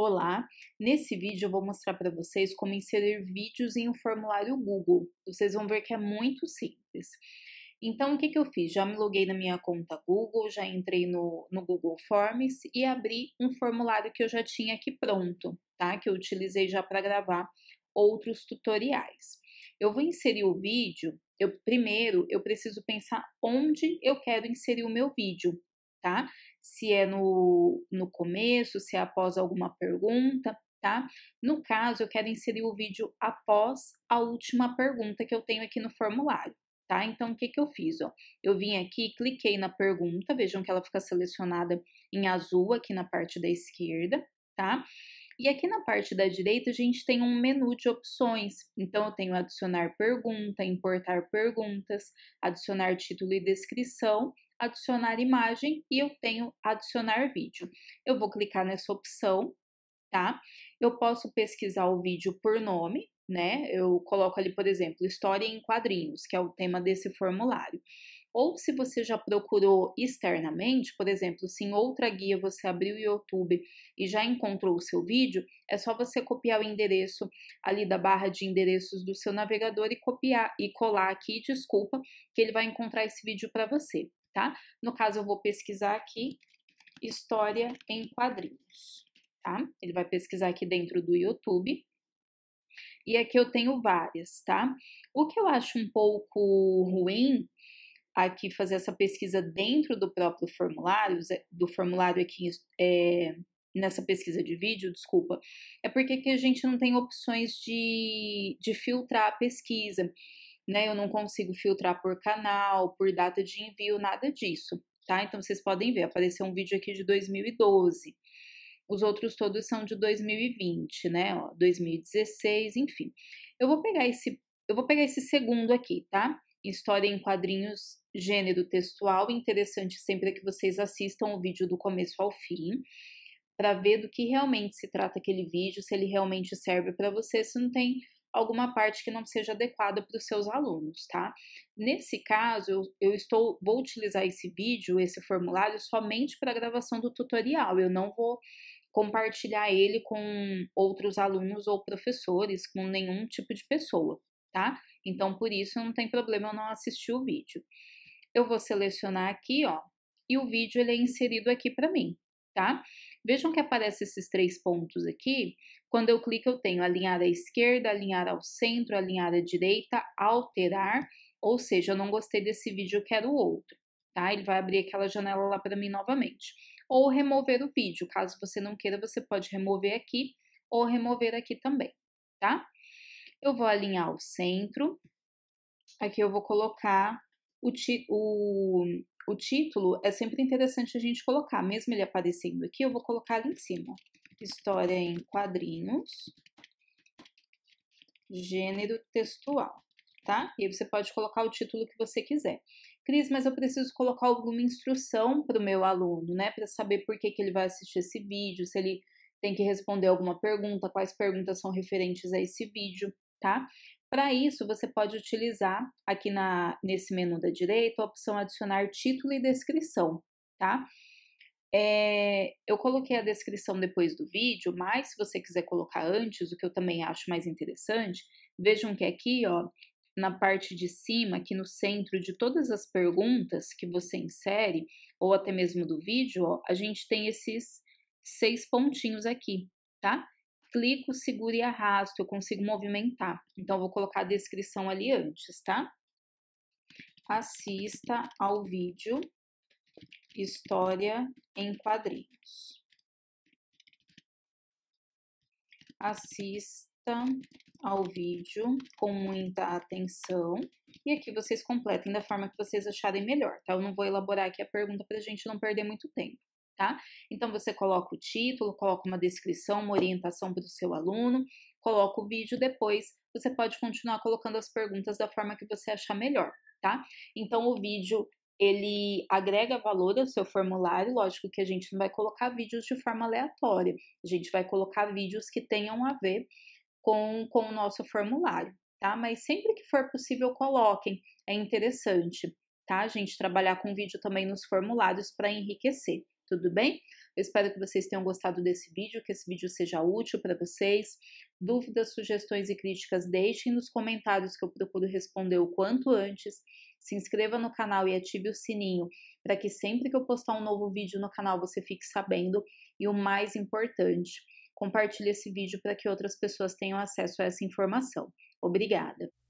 Olá! Nesse vídeo eu vou mostrar para vocês como inserir vídeos em um formulário Google. Vocês vão ver que é muito simples. Então, o que, que eu fiz? Já me loguei na minha conta Google, já entrei no, no Google Forms e abri um formulário que eu já tinha aqui pronto, tá? Que eu utilizei já para gravar outros tutoriais. Eu vou inserir o vídeo, eu, primeiro eu preciso pensar onde eu quero inserir o meu vídeo, tá? se é no, no começo, se é após alguma pergunta, tá? No caso, eu quero inserir o vídeo após a última pergunta que eu tenho aqui no formulário. Tá? Então, o que, que eu fiz? Ó? Eu vim aqui, cliquei na pergunta, vejam que ela fica selecionada em azul aqui na parte da esquerda, tá? E aqui na parte da direita a gente tem um menu de opções. Então eu tenho adicionar pergunta, importar perguntas, adicionar título e descrição adicionar imagem e eu tenho adicionar vídeo. Eu vou clicar nessa opção, tá? Eu posso pesquisar o vídeo por nome, né? Eu coloco ali, por exemplo, história em quadrinhos, que é o tema desse formulário. Ou se você já procurou externamente, por exemplo, se em outra guia você abriu o YouTube e já encontrou o seu vídeo, é só você copiar o endereço ali da barra de endereços do seu navegador e copiar e colar aqui, desculpa, que ele vai encontrar esse vídeo para você tá? No caso, eu vou pesquisar aqui história em quadrinhos, tá? Ele vai pesquisar aqui dentro do YouTube. E aqui eu tenho várias, tá? O que eu acho um pouco ruim aqui fazer essa pesquisa dentro do próprio formulário, é, do formulário aqui é, nessa pesquisa de vídeo, desculpa, é porque a gente não tem opções de, de filtrar a pesquisa né? Eu não consigo filtrar por canal, por data de envio, nada disso, tá? Então vocês podem ver, apareceu um vídeo aqui de 2012. Os outros todos são de 2020, né? Ó, 2016, enfim. Eu vou pegar esse, eu vou pegar esse segundo aqui, tá? História em quadrinhos, gênero textual. Interessante sempre é que vocês assistam o vídeo do começo ao fim, para ver do que realmente se trata aquele vídeo, se ele realmente serve para você, se não tem alguma parte que não seja adequada para os seus alunos, tá? Nesse caso, eu, estou vou utilizar esse vídeo, esse formulário somente para a gravação do tutorial. Eu não vou compartilhar ele com outros alunos ou professores, com nenhum tipo de pessoa, tá? Então, por isso não tem problema eu não assistir o vídeo. Eu vou selecionar aqui, ó, e o vídeo ele é inserido aqui para mim, tá? Vejam que aparece esses três pontos aqui. Quando eu clico, eu tenho alinhar à esquerda, alinhar ao centro, alinhar à direita, alterar, ou seja, eu não gostei desse vídeo, eu quero outro, tá? Ele vai abrir aquela janela lá para mim novamente. Ou remover o vídeo, caso você não queira, você pode remover aqui ou remover aqui também, tá? Eu vou alinhar ao centro, aqui eu vou colocar o, o o título é sempre interessante a gente colocar, mesmo ele aparecendo aqui, eu vou colocar ali em cima. História em quadrinhos, gênero textual, tá? E aí você pode colocar o título que você quiser. Cris, mas eu preciso colocar alguma instrução para o meu aluno, né? Para saber por que, que ele vai assistir esse vídeo, se ele tem que responder alguma pergunta, quais perguntas são referentes a esse vídeo, tá? Para isso, você pode utilizar aqui na, nesse menu da direita a opção adicionar título e descrição, tá? É, eu coloquei a descrição depois do vídeo, mas se você quiser colocar antes, o que eu também acho mais interessante, vejam que aqui, ó, na parte de cima, aqui no centro de todas as perguntas que você insere, ou até mesmo do vídeo, ó, a gente tem esses seis pontinhos aqui, tá? clico, seguro e arrasto, eu consigo movimentar. Então, vou colocar a descrição ali antes, tá? Assista ao vídeo História em Quadrinhos. Assista ao vídeo com muita atenção. E aqui vocês completem da forma que vocês acharem melhor, tá? Eu não vou elaborar aqui a pergunta para a gente não perder muito tempo tá? Então você coloca o título, coloca uma descrição, uma orientação para o seu aluno, coloca o vídeo depois. Você pode continuar colocando as perguntas da forma que você achar melhor, tá? Então o vídeo ele agrega valor ao seu formulário, lógico que a gente não vai colocar vídeos de forma aleatória, a gente vai colocar vídeos que tenham a ver com, com o nosso formulário, tá? Mas sempre que for possível, coloquem, é interessante, tá? A gente trabalhar com vídeo também nos formulários para enriquecer tudo bem? Eu espero que vocês tenham gostado desse vídeo, que esse vídeo seja útil para vocês. Dúvidas, sugestões e críticas deixem nos comentários que eu procuro responder o quanto antes. Se inscreva no canal e ative o sininho para que sempre que eu postar um novo vídeo no canal você fique sabendo. E o mais importante, compartilhe esse vídeo para que outras pessoas tenham acesso a essa informação. Obrigada!